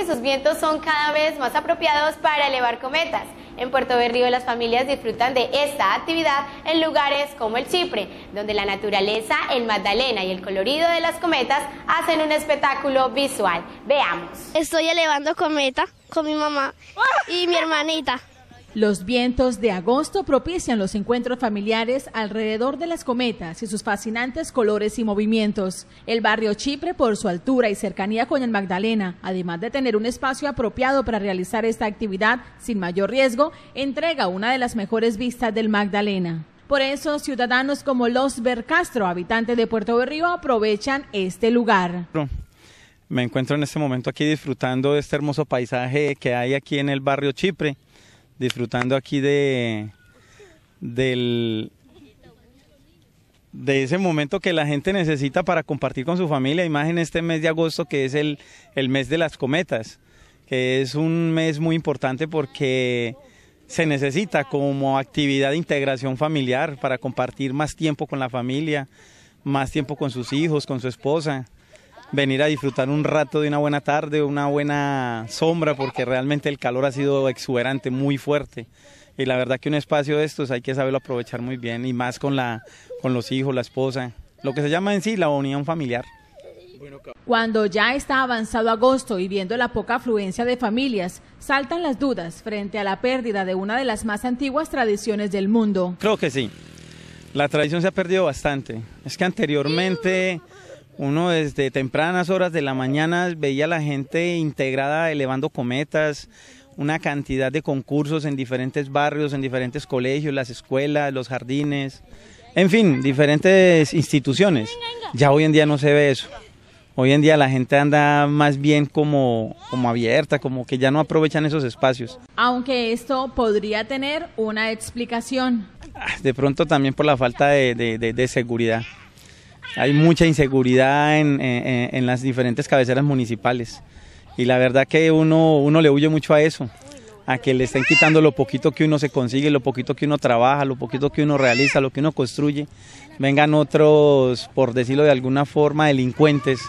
y sus vientos son cada vez más apropiados para elevar cometas. En Puerto Berrío las familias disfrutan de esta actividad en lugares como el Chipre, donde la naturaleza, el Magdalena y el colorido de las cometas hacen un espectáculo visual. Veamos. Estoy elevando cometa con mi mamá y mi hermanita. Los vientos de agosto propician los encuentros familiares alrededor de las cometas y sus fascinantes colores y movimientos. El barrio Chipre, por su altura y cercanía con el Magdalena, además de tener un espacio apropiado para realizar esta actividad sin mayor riesgo, entrega una de las mejores vistas del Magdalena. Por eso, ciudadanos como los Bercastro, habitantes de Puerto Berrío, aprovechan este lugar. me encuentro en este momento aquí disfrutando de este hermoso paisaje que hay aquí en el barrio Chipre disfrutando aquí de del de ese momento que la gente necesita para compartir con su familia, y este mes de agosto que es el mes de las cometas, que es un mes muy importante porque se necesita como actividad de integración familiar para compartir más tiempo con la familia, más tiempo con sus hijos, con su esposa venir a disfrutar un rato de una buena tarde, una buena sombra, porque realmente el calor ha sido exuberante, muy fuerte. Y la verdad que un espacio de estos hay que saberlo aprovechar muy bien, y más con, la, con los hijos, la esposa, lo que se llama en sí la unión familiar. Cuando ya está avanzado agosto y viendo la poca afluencia de familias, saltan las dudas frente a la pérdida de una de las más antiguas tradiciones del mundo. Creo que sí. La tradición se ha perdido bastante. Es que anteriormente uno desde tempranas horas de la mañana veía la gente integrada elevando cometas, una cantidad de concursos en diferentes barrios, en diferentes colegios, las escuelas, los jardines, en fin, diferentes instituciones. Ya hoy en día no se ve eso. Hoy en día la gente anda más bien como, abierta, como que ya no aprovechan esos espacios. Aunque esto podría tener una explicación. Ah, de pronto también por la falta de seguridad hay mucha inseguridad en, las diferentes cabeceras municipales. Y la verdad que uno, uno le huye mucho a eso, a que le estén quitando lo poquito que uno se consigue, lo poquito que uno trabaja, lo poquito que uno realiza, lo que uno construye. Vengan otros, por decirlo de alguna forma, delincuentes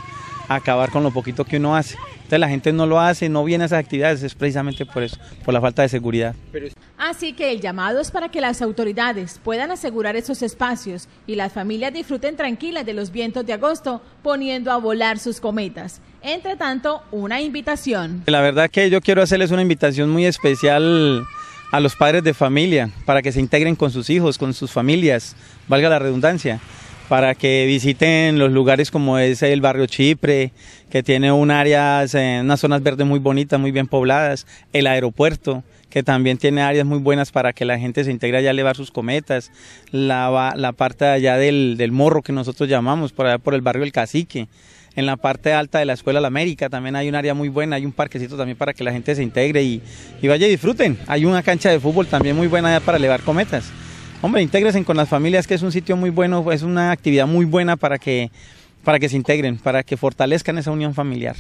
a acabar con lo poquito que uno hace. Entonces la gente no lo hace, no viene a esas actividades, es precisamente por eso, por la falta de seguridad. Así que el llamado es para que las autoridades puedan asegurar esos espacios y las familias disfruten tranquilas de los vientos de agosto, poniendo a volar sus cometas. Entre tanto, una invitación. La verdad que yo quiero hacerles una invitación muy especial a los padres de familia para que se integren con sus hijos, con sus familias, valga la redundancia, para que visiten los lugares como es el barrio Chipre, que tiene un área, eh, unas zonas verdes muy bonitas, muy bien pobladas, el aeropuerto, que también tiene áreas muy buenas para que la gente se integre allá a elevar sus cometas, la, la parte allá del, morro que nosotros llamamos, por allá por el barrio El cacique en la parte alta de la Escuela de la América también hay un área muy buena, hay un parquecito también para que la gente se integre y, vaya y disfruten. Hay una cancha de fútbol también muy buena allá para elevar cometas. Hombre, intégresen con las familias, que es un sitio muy bueno, es una actividad muy buena para que, para que se integren, para que fortalezcan esa unión familiar.